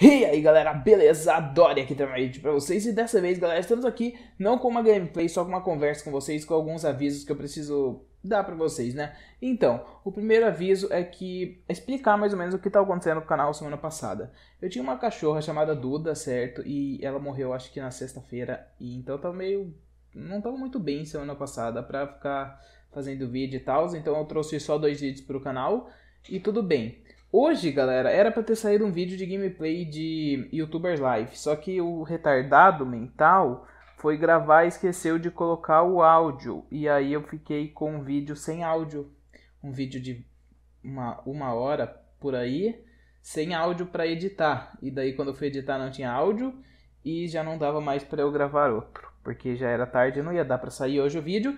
E aí galera, beleza? Adore aqui também vídeo pra vocês e dessa vez galera, estamos aqui não com uma gameplay, só com uma conversa com vocês, com alguns avisos que eu preciso dar pra vocês, né? Então, o primeiro aviso é que explicar mais ou menos o que tá acontecendo no canal semana passada. Eu tinha uma cachorra chamada Duda, certo? E ela morreu acho que na sexta-feira, e então tava meio... não tava muito bem semana passada pra ficar fazendo vídeo e tal, então eu trouxe só dois vídeos pro canal e tudo bem. Hoje, galera, era para ter saído um vídeo de gameplay de YouTubers Live, só que o retardado mental foi gravar e esqueceu de colocar o áudio. E aí eu fiquei com um vídeo sem áudio. Um vídeo de uma, uma hora por aí, sem áudio para editar. E daí quando eu fui editar não tinha áudio e já não dava mais para eu gravar outro. Porque já era tarde, e não ia dar para sair hoje o vídeo.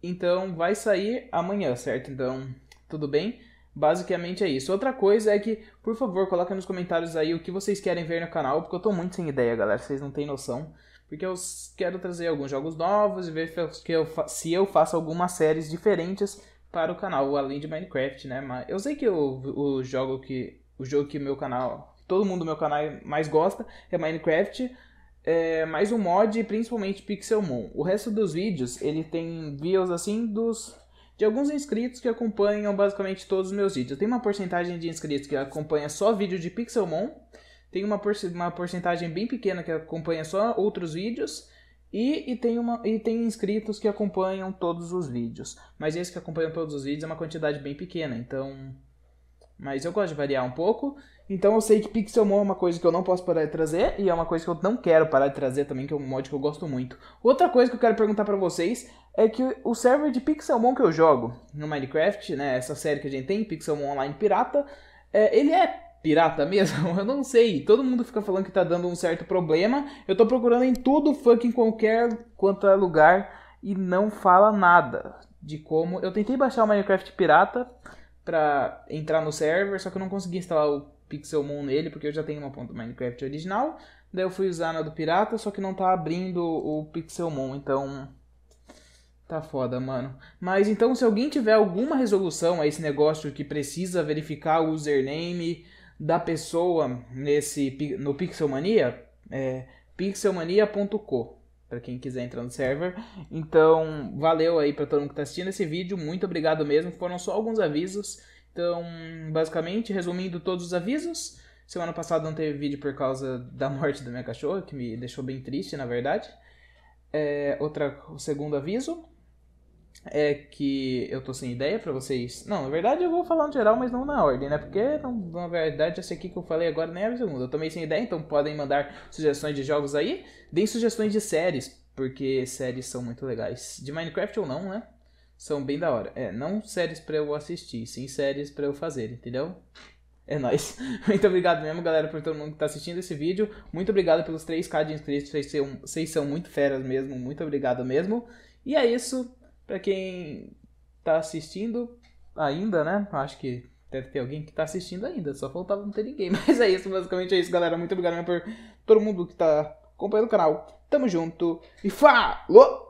Então vai sair amanhã, certo? Então, tudo bem? Basicamente é isso. Outra coisa é que, por favor, coloquem nos comentários aí o que vocês querem ver no canal, porque eu tô muito sem ideia, galera, vocês não têm noção. Porque eu quero trazer alguns jogos novos e ver que eu, se eu faço algumas séries diferentes para o canal, além de Minecraft, né? Mas eu sei que o o jogo que o jogo que meu canal, todo mundo do meu canal mais gosta é Minecraft, é, mais um mod e principalmente Pixelmon. O resto dos vídeos, ele tem views assim dos de alguns inscritos que acompanham basicamente todos os meus vídeos. Tem uma porcentagem de inscritos que acompanha só vídeo de Pixelmon, tem uma, por, uma porcentagem bem pequena que acompanha só outros vídeos, e, e, tem uma, e tem inscritos que acompanham todos os vídeos. Mas esse que acompanham todos os vídeos é uma quantidade bem pequena, então mas eu gosto de variar um pouco. Então eu sei que Pixelmon é uma coisa que eu não posso parar de trazer e é uma coisa que eu não quero parar de trazer também, que é um mod que eu gosto muito. Outra coisa que eu quero perguntar para vocês é que o server de Pixelmon que eu jogo no Minecraft, né, essa série que a gente tem, Pixelmon Online Pirata, é, ele é pirata mesmo? Eu não sei. Todo mundo fica falando que tá dando um certo problema. Eu tô procurando em tudo fucking qualquer quanto é lugar e não fala nada de como. Eu tentei baixar o Minecraft pirata, para entrar no server, só que eu não consegui instalar o Pixelmon nele, porque eu já tenho uma conta Minecraft original. Daí eu fui usar na do pirata, só que não tá abrindo o Pixelmon, então Tá foda, mano. Mas então, se alguém tiver alguma resolução a esse negócio que precisa verificar o username da pessoa nesse no Pixelmania, é pixelmania.co para quem quiser entrar no server. Então, valeu aí para todo mundo que está assistindo esse vídeo, muito obrigado mesmo. Foram só alguns avisos. Então, basicamente, resumindo todos os avisos, semana passada não teve vídeo por causa da morte da minha cachorra, que me deixou bem triste, na verdade. É, outra, o segundo aviso, é que eu tô sem ideia para vocês. Não, na verdade eu vou falar no geral, mas não na ordem, né? Porque não, na verdade essa aqui que eu falei agora nem é a segunda. Eu tomei sem ideia, então podem mandar sugestões de jogos aí. Deem sugestões de séries, porque séries são muito legais. De Minecraft ou não, né? São bem da hora. É, não séries para eu assistir, sim séries para eu fazer, entendeu? É nóis. Muito obrigado mesmo, galera, por todo mundo que tá assistindo esse vídeo. Muito obrigado pelos 3k de inscritos. Vocês são, vocês são muito feras mesmo. Muito obrigado mesmo. E é isso. Para quem tá assistindo ainda, né? Acho que deve ter alguém que tá assistindo ainda, só faltava não ter ninguém. Mas é isso, basicamente é isso, galera. Muito obrigado por todo mundo que tá acompanhando o canal. Tamo junto e falou!